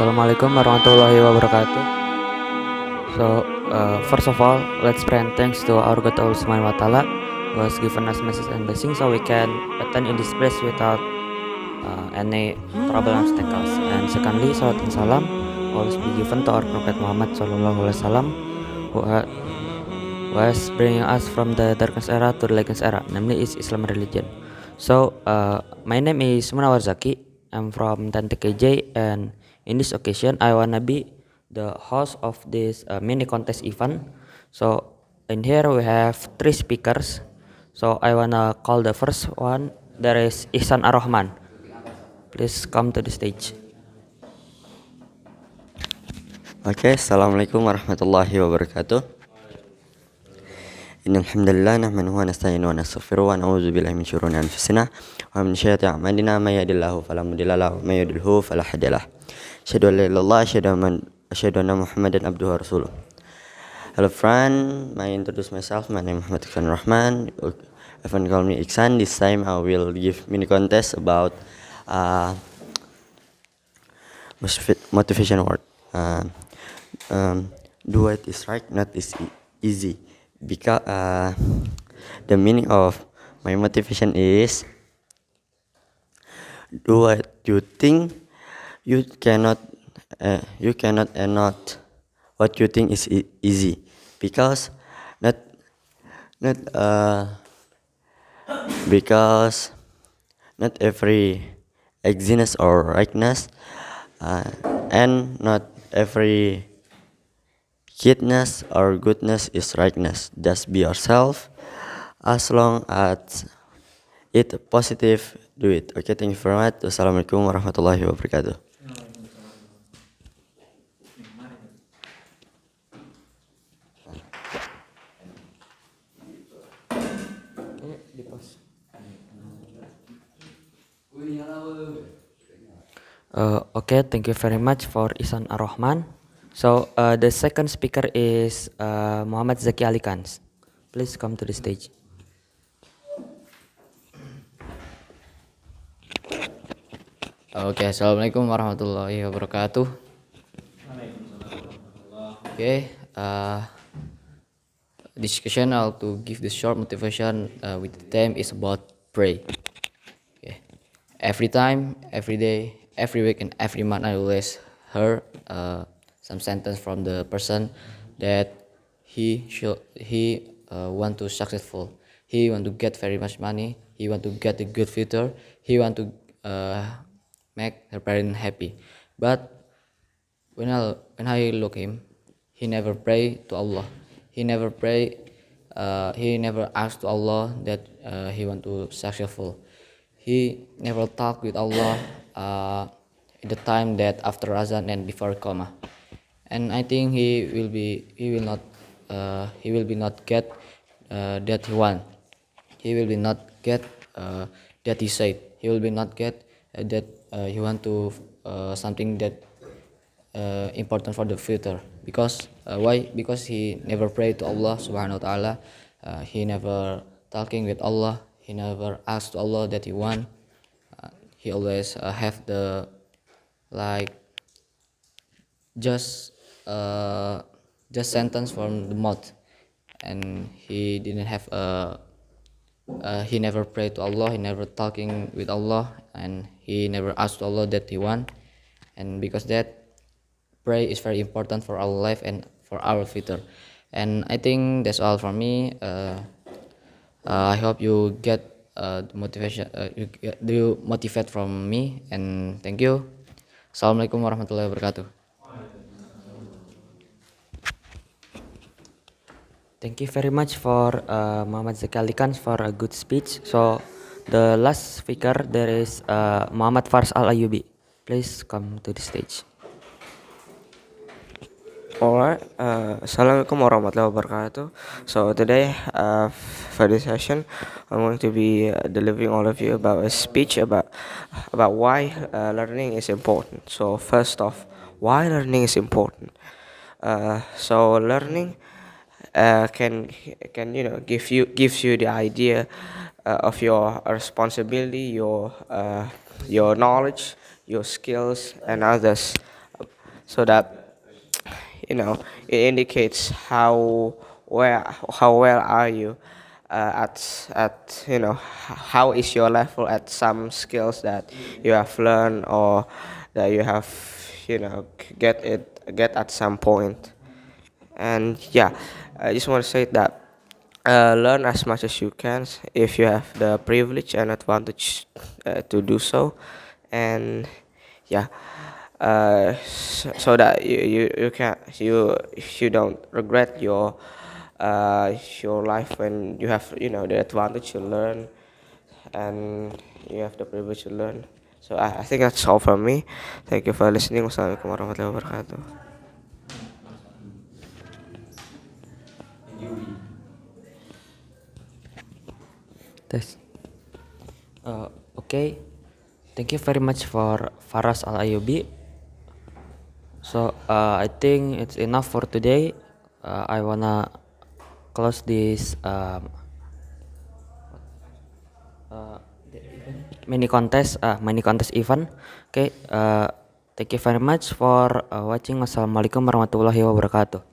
Assalamualaikum warahmatullahi wabarakatuh. So, uh, first of all, let's pray and thanks to our God of Usman wa Ta'ala who has given us message and blessing so we can attend in this place without uh, any trouble and obstacles. And secondly, salat and salam always be given to our Prophet Muhammad Sallallahu Alaihi Wasallam who was bringing us from the darkness era to the lightness era, namely is Islam religion. So, uh, my name is Munawar Zaki. I'm from Tante KJ and In this occasion, I wanna be the host of this uh, mini contest event. So in here we have three speakers. So I wanna call the first one. There is Ihsan Arrahman. Please come to the stage. Oke, okay, assalamualaikum warahmatullahi wabarakatuh. إن الحمد لله نحمده ونستعينه ونستغفره ونعوذ بالله من شرور أنفسنا ومن سيئات أعمالنا من يهد الله فلا مضل له ومن يضلله فلا هادي له Asyhadu an la ilaha illallah asyhadu anna Muhammadan abduhu rasuluh. Hello friend, I introduce myself. My name is Muhammad Khan Rahman. If you call me Iksan. This time I will give mini contest about uh, motivation word. Uh, um, do what is right, not is e-, easy. Because uh, the meaning of my motivation is do what you think you cannot uh, you cannot and not what you think is e easy because not not uh, because not every exiness or rightness uh, and not every kindness or goodness is rightness just be yourself as long as it positive do it okay thank you very much Assalamualaikum warahmatullahi wabarakatuh Uh, okay, thank you very much for Isan Ar-Rahman. So uh, the second speaker is uh, Muhammad Zaki Ali Kans. Please come to the stage. Oke, okay, assalamualaikum warahmatullahi wabarakatuh. Oke, okay, uh, discussion I'll to give the short motivation uh, with the theme is about pray. Okay. Every time, every day, every week and every month I always hear uh, some sentence from the person that he should he uh, want to successful he want to get very much money he want to get a good future he want to uh, make her parent happy but when I when I look him he never pray to Allah he never pray uh, he never asked to Allah that uh, he want to successful he never talked with Allah uh, the time that after Azan and before Qamah. And I think he will be he will not uh, he will be not get uh, that he want. He will be not get uh, that he said. He will be not get uh, that uh, he want to uh, something that uh, important for the future because uh, why because he never prayed to Allah subhanahu wa ta'ala uh, he never talking with Allah he never asked Allah that he want uh, he always uh, have the like just uh, just sentence from the mouth and he didn't have a uh, he never prayed to Allah he never talking with Allah and he never asked Allah that he want and because that pray is very important for our life and for our future and I think that's all for me uh, uh, I hope you get uh, motivation uh, you, do you motivate from me and thank you assalamualaikum warahmatullahi wabarakatuh thank you very much for uh, Muhammad Zakali for a good speech so the last speaker there is uh, Muhammad Fars Al Ayubi please come to the stage Alright, uh, Assalamualaikum warahmatullahi wabarakatuh. So today, uh, for this session, I'm going to be uh, delivering all of you about a speech about about why uh, learning is important. So first off, why learning is important. Uh, so learning uh, can can you know give you gives you the idea uh, of your responsibility, your uh, your knowledge, your skills, and others, so that you know it indicates how well how well are you uh, at at you know how is your level at some skills that you have learned or that you have you know get it get at some point and yeah i just want to say that uh, learn as much as you can if you have the privilege and advantage uh, to do so and yeah uh, so, that you, you, you can you you don't regret your uh, your life when you have you know the advantage to learn and you have the privilege to learn so I, I think that's all from me thank you for listening wassalamualaikum warahmatullahi wabarakatuh Test. Uh, okay, thank you very much for Faras Al Ayubi So uh, I think it's enough for today. Uh, I wanna close this um, uh, mini contest, uh, mini contest event. Okay. Uh, thank you very much for uh, watching. Wassalamualaikum warahmatullahi wabarakatuh.